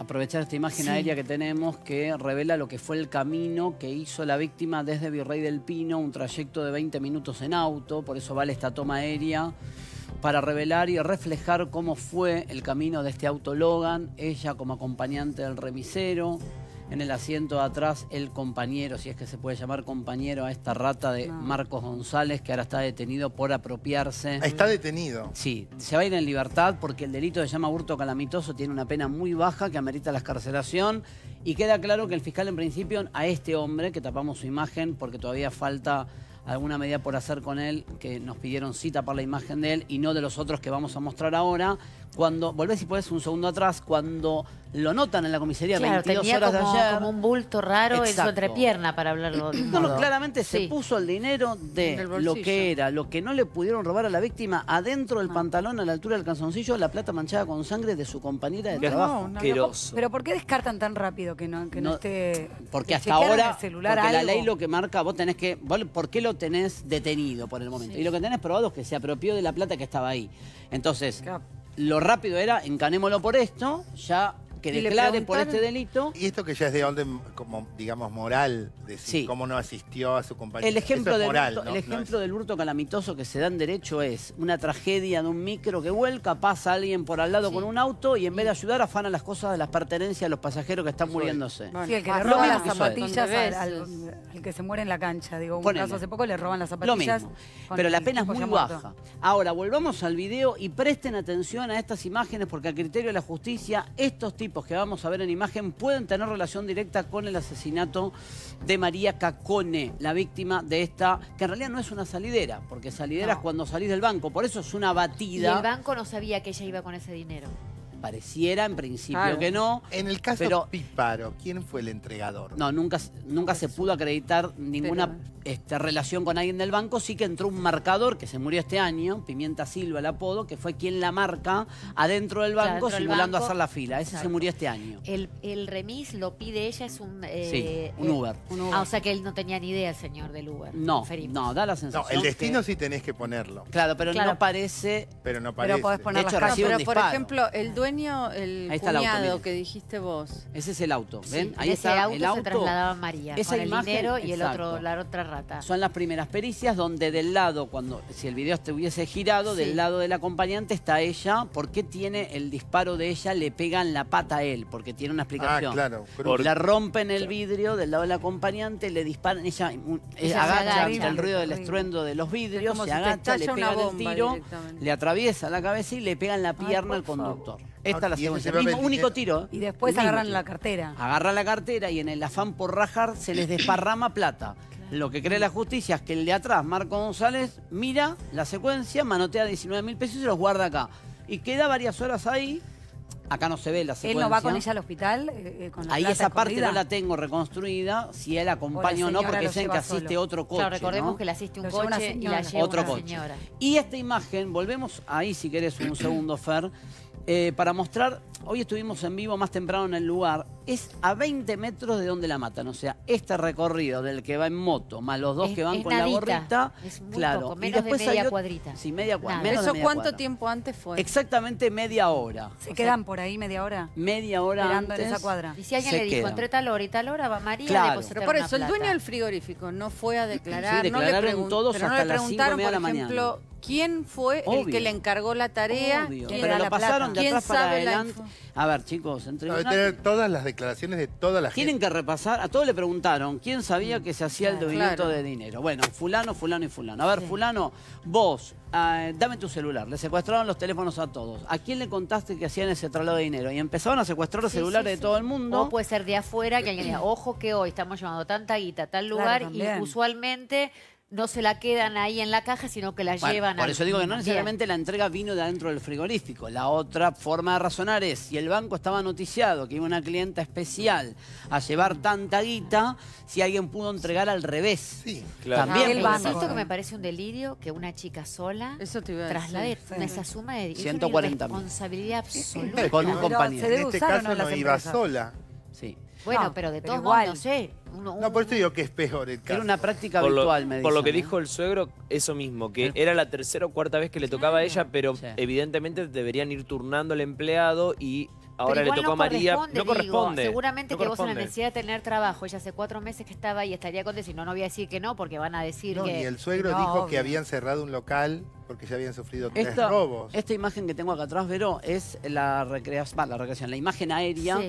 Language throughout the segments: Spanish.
aprovechar esta imagen aérea que tenemos que revela lo que fue el camino que hizo la víctima desde Virrey del Pino, un trayecto de 20 minutos en auto, por eso vale esta toma aérea, para revelar y reflejar cómo fue el camino de este auto Logan, ella como acompañante del remisero en el asiento de atrás el compañero, si es que se puede llamar compañero, a esta rata de Marcos González, que ahora está detenido por apropiarse. Ah, está detenido. Sí, se va a ir en libertad porque el delito se llama hurto calamitoso, tiene una pena muy baja que amerita la escarcelación. Y queda claro que el fiscal, en principio, a este hombre, que tapamos su imagen porque todavía falta alguna medida por hacer con él, que nos pidieron cita para la imagen de él y no de los otros que vamos a mostrar ahora. Cuando, volvés y podés un segundo atrás, cuando lo notan en la comisaría 22 horas como, de como un bulto raro en su entrepierna, para hablarlo de claramente se puso el dinero de lo que era, lo que no le pudieron robar a la víctima, adentro del ah. pantalón, a la altura del calzoncillo, la plata manchada con sangre de su compañera de trabajo. Pero ¿por qué descartan tan rápido que no, que esté...? Porque hasta ahora, porque la ley lo que marca, vos tenés que... ¿Por qué lo tenés detenido por el momento. Y lo que tenés probado es que se apropió de la plata que estaba ahí. Entonces, lo rápido era, encanémoslo por esto, ya que declare por este delito. Y esto que ya es de orden, como digamos, moral, de cómo no asistió a su compañero. El ejemplo, del, hurto, el ejemplo del hurto calamitoso que se da en derecho es una tragedia de un micro que vuelca, pasa alguien por al lado con un auto y en vez de ayudar afana las cosas de las pertenencias de los pasajeros que están muriéndose. el que le las zapatillas al, que se muere en la cancha. Digo, un caso hace poco le roban las zapatillas. Lo mismo. Pero la pena es muy baja. Ahora, volvamos al video y presten atención a estas imágenes porque a criterio de la justicia estos tipos que vamos a ver en imagen pueden tener relación directa con el asesinato de María Cacone, la víctima de esta, que en realidad no es una salidera, porque salidera es cuando salís del banco, por eso es una batida. Y el banco no sabía que ella iba con ese dinero. Pareciera en principio que no. En el caso pero, Píparo, ¿quién fue el entregador? No, nunca, nunca se pudo acreditar ninguna este, relación con alguien del banco. Sí que entró un marcador que se murió este año, Pimienta Silva, el apodo, que fue quien la marca adentro del banco simulando hacer la fila. Ese se murió este año. El, remis lo pide ella, es eh, eh, un. Uber. Ah, o sea que él no tenía ni idea, señor del Uber. No, no, da la sensación. No, el destino sí tenés que ponerlo. Claro, pero no parece. Pero no parece. poner de hecho, las pero, por ejemplo, el ah. dueño el Ahí está el que dijiste vos. Ese es el auto, ¿ven? Ahí ese está auto el auto. se trasladaba María el dinero y el otro, la otra rata. Son las primeras pericias donde del lado, cuando si el video hubiese girado, del lado del acompañante está ella. ¿Por qué tiene el disparo de ella? Le pegan la pata a él, porque tiene una ah, explicación. claro. la rompen el vidrio del lado del acompañante, le disparan, ella, eh, agacha el ruido del estruendo de los vidrios, se agacha, le pega el tiro, le atraviesa la cabeza y le pegan la pierna al conductor. Esta es la secuencia, El único eh, tiro. Y después agarran la cartera. Agarran la cartera y en el afán por rajar se les desparrama plata. Lo que cree la justicia es que el de atrás, Marco González, mira la secuencia, manotea 19 mil pesos y se los guarda acá. Y queda varias horas ahí. Acá no se ve la secuencia. ¿Él no va con ella al hospital? Eh, eh, ahí esa parte no la tengo reconstruida, si él acompaña o, no, porque dicen que asiste otro coche. recordemos que le asiste un coche y la lleva otro Señora. Y esta imagen, volvemos ahí si querés un segundo, Fer. Eh, para mostrar, hoy estuvimos en vivo más temprano en el lugar es a 20 metros de donde la matan. O sea, este recorrido del que va en moto, más los dos que van con la gorrita. Es claro. Poco, menos y después de media cuadrita. Sí, media cuadra. ¿Eso cuánto tiempo antes fue? Exactamente media hora. ¿Se quedan por ahí media hora? Media hora antes, en esa cuadra. Y si alguien le dijo, entre tal hora y tal hora, va María por eso, el dueño del frigorífico no fue a declarar. no le pero preguntaron, por ejemplo, quién fue el que le encargó la tarea. ¿Quién pero lo la pasaron plata? de atrás para adelante. A ver, chicos, entre todas las declaraciones de toda la gente. Tienen que repasar, a todos le preguntaron, ¿quién sabía que se hacía el ah, de dinero? Bueno, fulano, fulano y fulano. A ver, fulano, vos, ah, dame tu celular. Le secuestraron los teléfonos a todos. ¿A quién le contaste que hacían ese traslado de dinero? Y empezaron a secuestrar los celulares de todo el mundo. No puede ser de afuera que alguien diga, ojo que hoy estamos llevando tanta guita a tal lugar y usualmente no se la quedan ahí en la caja, sino que la llevan llevan. Por eso digo que no necesariamente la entrega vino de adentro del frigorífico. La otra forma de razonar es, si el banco estaba noticiado que iba una clienta especial a llevar tanta guita, si alguien pudo entregar al revés. Sí, claro. Ah, También el que me parece un delirio que una chica sola eso te esa suma de 140 responsabilidad absoluta. Con un compañero. En este caso iba sola. Sí. Bueno, ah, pero de todos modos, no sé. No, por eso digo que es peor el caso. Era una práctica Por lo, habitual, por lo que ¿eh? dijo el suegro, eso mismo, que era la tercera o cuarta vez que le tocaba a ella, pero evidentemente deberían ir turnando al empleado y ahora le tocó a María. no corresponde. Seguramente que vos en necesidad de tener trabajo, ella hace cuatro meses que estaba y estaría con si no, no voy a decir que no, porque van a decir No, y el suegro dijo que habían cerrado un local porque ya habían sufrido tres esta, robos. Esta imagen que tengo acá atrás, Vero, es la, recreación, la recreación, la imagen aérea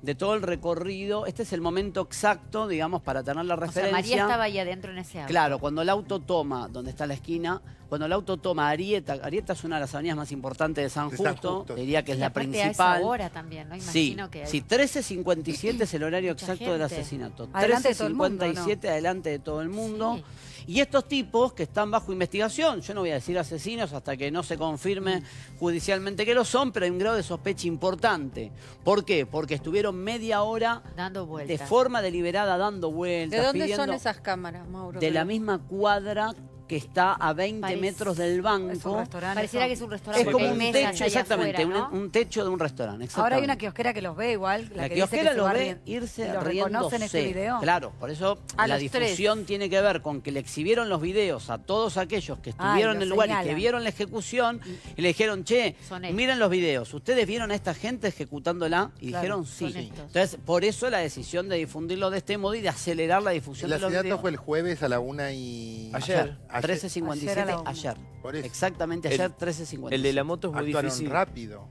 de todo el recorrido. Este es el momento exacto, digamos, para tener la referencia. María estaba ahí adentro en ese auto. Claro, cuando el auto toma, donde está la esquina, cuando el auto toma Arieta, Arieta es una de las avenidas más importantes de San, Justo, diría que es la principal. A también, sí, sí 13.57 es el horario exacto del asesinato. 13.57 adelante de todo el mundo. Y estos tipos que están bajo investigación, yo no voy a decir así, asesinos hasta que no se confirme judicialmente que lo son, pero hay un grado de sospecha importante. ¿Por qué? Porque estuvieron media hora dando vueltas. de forma deliberada dando vueltas. ¿De dónde son esas cámaras, Mauro? De la misma cuadra que está a 20 metros del banco. Es un restaurante. Pareciera que es un restaurante. Es como un techo, exactamente, un, techo de un restaurante. Ahora hay una kiosquera que los ve igual. La, que kiosquera los ve irse los riéndose. En este video. Claro, por eso la difusión tiene que ver con que le exhibieron los videos a todos aquellos que estuvieron en el lugar y que vieron la ejecución y le dijeron, che, miren los videos, ustedes vieron a esta gente ejecutándola y dijeron sí. Entonces, por eso la decisión de difundirlo de este modo y de acelerar la difusión el de los videos. fue el jueves a la una y... Ayer 13.57 ayer. Exactamente ayer, 13.57. El de la moto es muy difícil. rápido.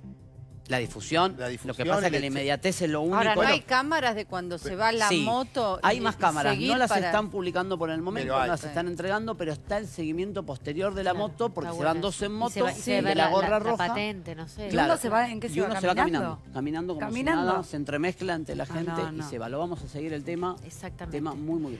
La difusión. Lo que pasa es que la inmediatez es lo único. Ahora, ¿no hay cámaras de cuando se va la moto? hay más cámaras. No las están publicando por el momento, no las están entregando, pero está el seguimiento posterior de la moto porque se van dos en moto, se, la, gorra roja. patente, uno se va, en qué se caminando? Caminando se entremezcla ante la gente y se va. Lo vamos a seguir el tema. Exactamente. Tema muy, muy